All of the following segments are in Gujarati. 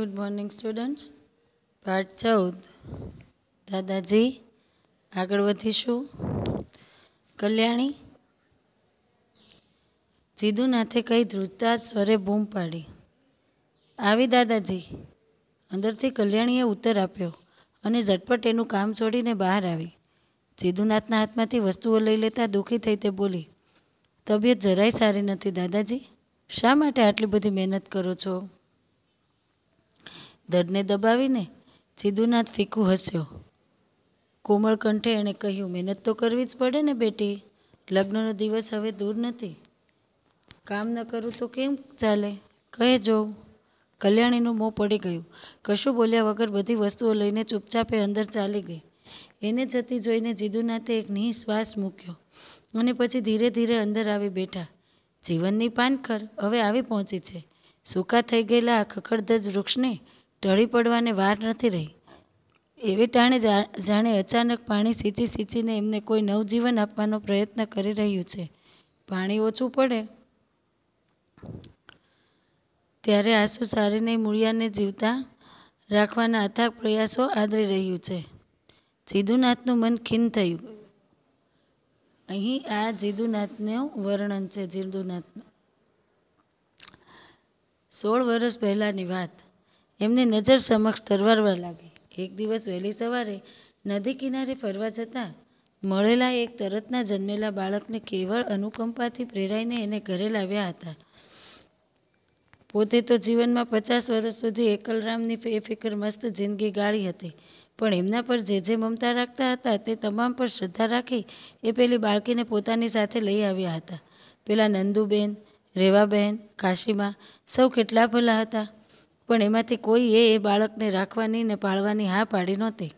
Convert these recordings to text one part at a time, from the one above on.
ગુડ મોર્નિંગ સ્ટુડન્ટ્સ પાઠ ચૌદ દાદાજી આગળ વધીશું કલ્યાણી જીદુનાથે કઈ ધ્રુજતા સ્વરે બૂમ પાડી આવી દાદાજી અંદરથી કલ્યાણીએ ઉત્તર આપ્યો અને ઝટપટ એનું કામ છોડીને બહાર આવી જીદુનાથના હાથમાંથી વસ્તુઓ લઈ લેતા દુઃખી થઈ તે બોલી તબિયત જરાય સારી નથી દાદાજી શા માટે આટલી બધી મહેનત કરો છો ધડને દબાવીને સિદ્ધુનાથ ફીકું હસ્યો કોમળ કંઠે એણે કહ્યું મહેનત તો કરવી જ પડે ને બેટી લગ્નનો દિવસ હવે દૂર નથી કામ ન કરું તો કેમ ચાલે કહે જોઉં કલ્યાણીનું મોં પડી ગયું કશું બોલ્યા વગર બધી વસ્તુઓ લઈને ચૂપચાપે અંદર ચાલી ગઈ એને જતી જોઈને જીદુનાથે એક નિઃશ્વાસ મૂક્યો અને પછી ધીરે ધીરે અંદર આવી બેઠા જીવનની પાનખર હવે આવી પહોંચી છે સૂકા થઈ ગયેલા આ ખખડધજ વૃક્ષને ઢળી પડવાને વાર નથી રહી એવી ટાણે જાણે અચાનક પાણી સીંચી સીંચીને એમને કોઈ નવજીવન આપવાનો પ્રયત્ન કરી રહ્યું છે પાણી ઓછું પડે ત્યારે આંસુ સારીને મૂળિયાને જીવતા રાખવાના અથાગ પ્રયાસો આદરી રહ્યું છે જીદુનાથનું મન ખીન થયું અહીં આ જીદુનાથનું વર્ણન છે જીદુનાથનું સોળ વર્ષ પહેલાંની વાત એમની નજર સમક્ષ તરવારવા લાગી એક દિવસ વહેલી સવારે નદી કિનારે ફરવા જતાં મળેલા એક તરતના જન્મેલા બાળકને કેવળ અનુકંપાથી પ્રેરાઈને એને ઘરે લાવ્યા હતા પોતે તો જીવનમાં પચાસ વર્ષ સુધી એકલરામની બેફિકર મસ્ત જિંદગી ગાળી હતી પણ એમના પર જે જે મમતા રાખતા હતા તે તમામ પર શ્રદ્ધા રાખી એ પેલી બાળકીને પોતાની સાથે લઈ આવ્યા હતા પેલા નંદુબેન રેવાબહેન કાશીમાં સૌ કેટલા ભલા હતા પણ એમાંથી કોઈ એ બાળકને રાખવાની ને પાળવાની હા પાડી નહોતી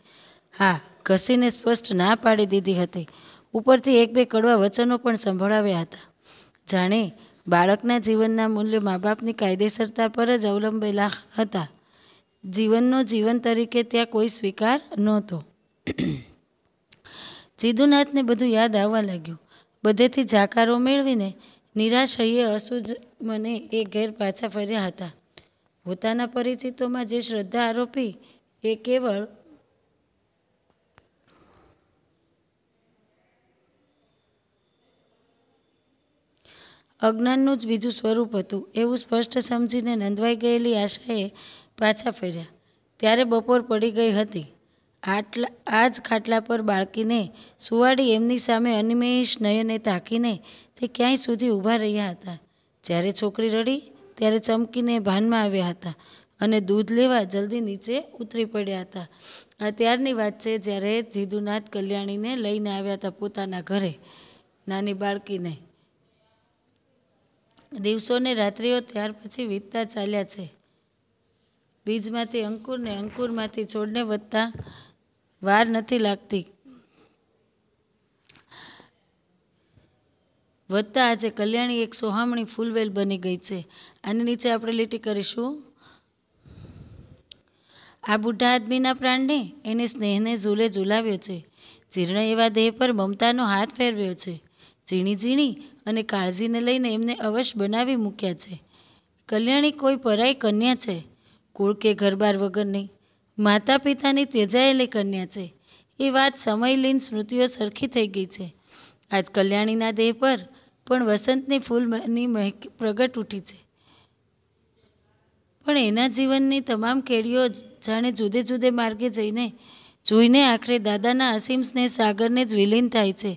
હા ઘસીને સ્પષ્ટ ના પાડી દીધી હતી ઉપરથી એક બે કડવા વચનો પણ સંભળાવ્યા હતા જાણે બાળકના જીવનના મૂલ્ય મા બાપની કાયદેસરતા પર જ અવલંબેલા હતા જીવનનો જીવન તરીકે ત્યાં કોઈ સ્વીકાર નહોતો સિદ્ધુનાથને બધું યાદ આવવા લાગ્યું બધેથી જાકારો મેળવીને નિરાશયે અસૂજ મને એ ઘેર પાછા ફર્યા હતા પોતાના પરિચિતોમાં જે શ્રદ્ધા આરોપી એ કેવળ અજ્ઞાનનું જ બીજું સ્વરૂપ હતું એવું સ્પષ્ટ સમજીને નંદવાઈ ગયેલી આશાએ પાછા ફર્યા ત્યારે બપોર પડી ગઈ હતી આટલા આ જ ખાટલા પર બાળકીને સુવાડી એમની સામે અનિમેષ નયને તાકીને તે ક્યાંય સુધી ઊભા રહ્યા હતા જ્યારે છોકરી રડી ત્યારે ચમકીને ભાનમાં આવ્યા હતા અને દૂધ લેવા જલ્દી નીચે ઉતરી પડ્યા હતા ત્યારની વાત છે જ્યારે જીદુનાથ કલ્યાણીને લઈને આવ્યા હતા પોતાના ઘરે નાની બાળકીને દિવસો ને રાત્રિઓ ત્યાર પછી વીતતા ચાલ્યા છે બીજમાંથી અંકુરને અંકુરમાંથી છોડને વધતા વાર નથી લાગતી વધતા આજે કલ્યાણી એક સોહામણી ફૂલવેલ બની ગઈ છે આની નીચે આપણે લીટી કરીશું આ બુઢા આદમીના પ્રાણને એને સ્નેહને ઝૂલે ઝૂલાવ્યો છે જીર્ણ એવા દેહ પર મમતાનો હાથ ફેરવ્યો છે ઝીણી ઝીણી અને કાળજીને લઈને એમને અવશ્ય બનાવી મૂક્યા છે કલ્યાણી કોઈ પરાય કન્યા છે કુળ કે ઘરબાર વગરની માતા પિતાની તેજાયેલી કન્યા છે એ વાત સમયલીન સ્મૃતિઓ સરખી થઈ ગઈ છે આજ કલ્યાણીના દેહ પર પણ વસંતની ફૂલની મહેક પ્રગટ ઉઠી છે પણ એના જીવનની તમામ કેડીઓ જાણે જુદે જુદે માર્ગે જઈને જોઈને આખરે દાદાના અસીમ સ્નેહ સાગરને જ વિલીન થાય છે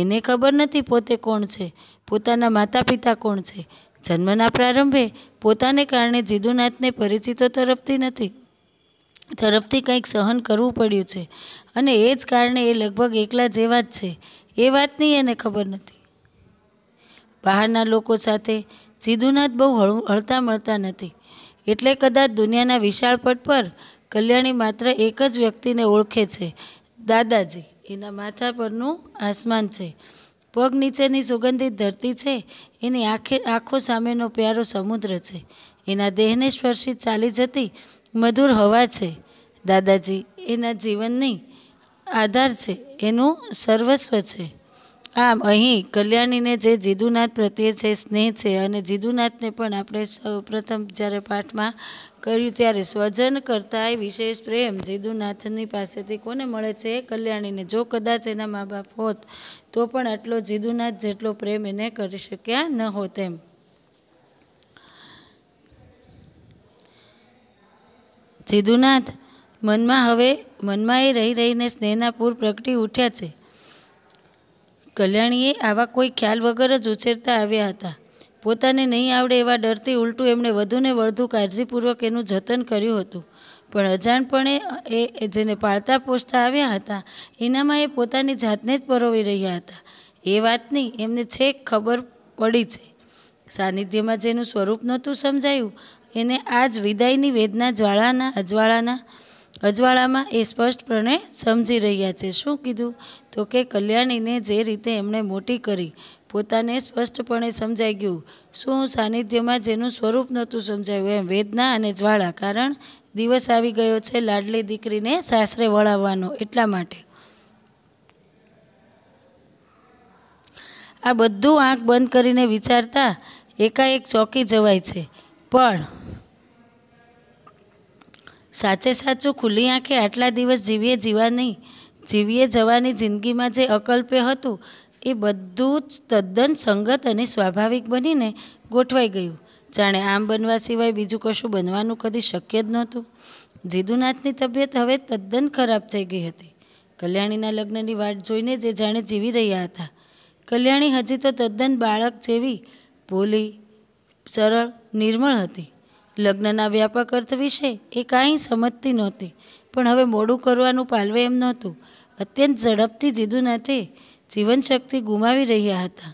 એને ખબર નથી પોતે કોણ છે પોતાના માતા પિતા કોણ છે જન્મના પ્રારંભે પોતાને કારણે જીદુનાથને પરિચિતો તરફથી નથી તરફથી કંઈક સહન કરવું પડ્યું છે અને એ જ કારણે એ લગભગ એકલા જેવા જ છે એ વાતની એને ખબર નથી બહારના લોકો સાથે સિદ્ધુનાથ બહુ હળતા મળતા નથી એટલે કદાચ દુનિયાના વિશાળ પટ પર કલ્યાણી માત્ર એક જ વ્યક્તિને ઓળખે છે દાદાજી એના માથા પરનું આસમાન છે પગ નીચેની સુગંધિત ધરતી છે એની આખે આંખો સામેનો પ્યારો સમુદ્ર છે એના દેહને સ્પર્શિત ચાલી જતી મધુર હવા છે દાદાજી એના જીવનની આધાર છે એનું સર્વસ્વ છે આમ અહીં કલ્યાણીને જે જીદુનાથ પ્રત્યે છે સ્નેહ છે અને જીદુનાથને પણ આપણે સૌપ્રથમ જ્યારે પાઠમાં કર્યું ત્યારે સ્વજન કરતાં વિશેષ પ્રેમ જીદુનાથની પાસેથી કોને મળે છે કલ્યાણીને જો કદાચ એના મા બાપ હોત તો પણ આટલો જીદુનાથ જેટલો પ્રેમ એને કરી શક્યા ન હોત એમ જીદુનાથ મનમાં હવે મનમાં એ રહી રહીને સ્નેહના પૂર પ્રગટી ઉઠ્યા છે કલ્યાણીએ આવા કોઈ ખ્યાલ વગર જ ઉછેરતા આવ્યા હતા પોતાને નહીં આવડે એવા ડરથી ઉલટું એમણે વધુને વધુ કાળજીપૂર્વક એનું જતન કર્યું હતું પણ અજાણપણે એ જેને પાળતા પોષતા આવ્યા હતા એનામાં એ પોતાની જાતને જ પરોવી રહ્યા હતા એ વાતની એમને છેક ખબર પડી છે સાનિધ્યમાં જેનું સ્વરૂપ નહોતું સમજાયું એને આજ વિદાયની વેદના જ્વાળાના અજવાળાના અજવાળામાં એ સ્પષ્ટપણે સમજી રહ્યા છે શું કીધું તો કે કલ્યાણીને જે રીતે એમણે મોટી કરી પોતાને સ્પષ્ટપણે સમજાઈ ગયું શું સાનિધ્યમાં જેનું સ્વરૂપ નહોતું સમજાયું એમ વેદના અને જ્વાળા કારણ દિવસ આવી ગયો છે લાડલી દીકરીને સાસરે વળાવવાનો એટલા માટે આ બધું આંખ બંધ કરીને વિચારતા એકાએક ચોકી જવાય છે પણ સાચે સાચું ખુલ્લી આંખે આટલા દિવસ જીવીએ જીવા નહીં જીવીએ જવાની જિંદગીમાં જે અકલ્પ્ય હતું એ બધું જ તદ્દન સંગત અને સ્વાભાવિક બનીને ગોઠવાઈ ગયું જાણે આમ બનવા સિવાય બીજું કશું બનવાનું કદી શક્ય જ નહોતું જીદુનાથની તબિયત હવે તદ્દન ખરાબ થઈ ગઈ હતી કલ્યાણીના લગ્નની વાટ જોઈને જે જાણે જીવી રહ્યા હતા કલ્યાણી હજી તો તદ્દન બાળક જેવી ભોલી સરળ નિર્મળ હતી લગ્નના વ્યાપક અર્થ વિશે એ કાંઈ સમજતી નહોતી પણ હવે મોડું કરવાનું પાલવે એમ નહોતું અત્યંત ઝડપથી જીદુનાથે જીવનશક્તિ ગુમાવી રહ્યા હતા